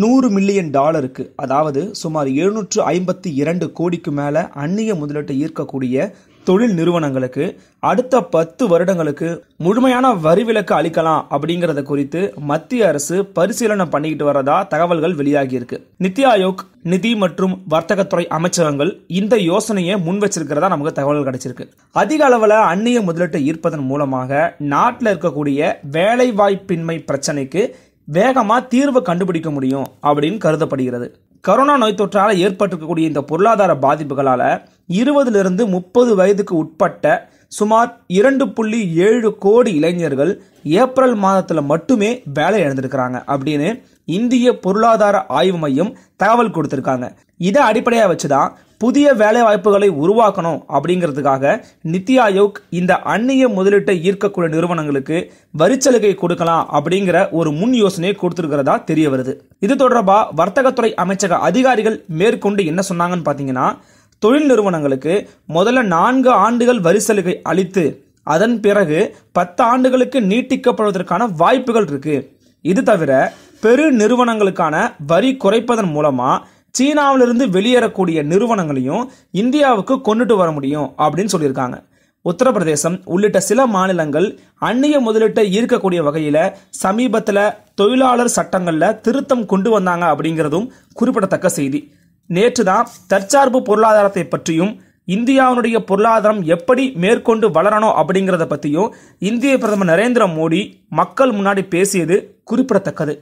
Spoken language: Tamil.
நூறு மில்லியன் டாலருக்கு அதாவது சுமார் எழுநூற்று ஐம்பத்தி இரண்டு கோடிக்கு மேலே அந்நிய முதலீட்டை ஈர்க்கக்கூடிய தொழில் நிறுவனங்களுக்கு அடுத்த பத்து வருடங்களுக்கு முழுமையான வரி விலக்கு அளிக்கலாம் அப்படிங்கறத குறித்து மத்திய அரசு பரிசீலனை பண்ணிக்கிட்டு வரதா தகவல்கள் வெளியாகி இருக்கு நித்தி ஆயோக் நிதி மற்றும் வர்த்தகத்துறை அமைச்சகங்கள் இந்த யோசனையை முன் வச்சிருக்கிறதா நமக்கு தகவல் கிடைச்சிருக்கு அதிக அளவில் அந்நிய முதலீட்டை ஈர்ப்பதன் மூலமாக நாட்டில் இருக்கக்கூடிய வேலை வாய்ப்பின்மை பிரச்சனைக்கு வேகமாக தீர்வை கண்டுபிடிக்க முடியும் அப்படின்னு கருதப்படுகிறது கரோனா நோய் தொற்றால் ஏற்பட்டிருக்கக்கூடிய இந்த பொருளாதார பாதிப்புகளால் இருபதிலிருந்து முப்பது வயதுக்கு உட்பட்ட சுமார் இரண்டு புள்ளி ஏழு கோடி இளைஞர்கள் ஏப்ரல் மாதத்தில் மட்டுமே வேலை இழந்திருக்கிறாங்க அப்படின்னு இந்திய பொருளாதார ஆய்வு மையம் தகவல் கொடுத்துருக்காங்க இதை அடிப்படையாக வச்சு தான் புதிய வேலை வாய்ப்புகளை உருவாக்கணும் அப்படிங்கிறதுக்காக நித்தி ஆயோக் இந்த அந்நிய முதலீட்டை ஈர்க்கக்கூடிய நிறுவனங்களுக்கு வரிச்சலுகை கொடுக்கலாம் அப்படிங்கிற ஒரு முன் யோசனையை கொடுத்துருக்கிறதா தெரிய வருது இது தொடர்பாக வர்த்தகத்துறை அமைச்சக அதிகாரிகள் மேற்கொண்டு என்ன சொன்னாங்கன்னு பார்த்தீங்கன்னா தொழில் நிறுவனங்களுக்கு முதல்ல நான்கு ஆண்டுகள் வரி சலுகை அளித்து அதன் பிறகு பத்து ஆண்டுகளுக்கு நீட்டிக்கப்படுவதற்கான வாய்ப்புகள் இருக்கு இது தவிர பெரு நிறுவனங்களுக்கான வரி குறைப்பதன் மூலமா சீனாவிலிருந்து வெளியேறக்கூடிய நிறுவனங்களையும் இந்தியாவுக்கு கொண்டுட்டு வர முடியும் அப்படின்னு சொல்லியிருக்காங்க உத்தரப்பிரதேசம் உள்ளிட்ட சில மாநிலங்கள் அந்நிய முதலீட்டை ஈர்க்கக்கூடிய வகையில் சமீபத்தில் தொழிலாளர் சட்டங்களில் திருத்தம் கொண்டு வந்தாங்க அப்படிங்கிறதும் குறிப்பிடத்தக்க செய்தி நேற்று தான் தற்சார்பு பொருளாதாரத்தை பற்றியும் இந்தியாவினுடைய பொருளாதாரம் எப்படி மேற்கொண்டு வளரணும் அப்படிங்கிறத பற்றியும் இந்திய பிரதமர் நரேந்திர மோடி மக்கள் முன்னாடி பேசியது குறிப்பிடத்தக்கது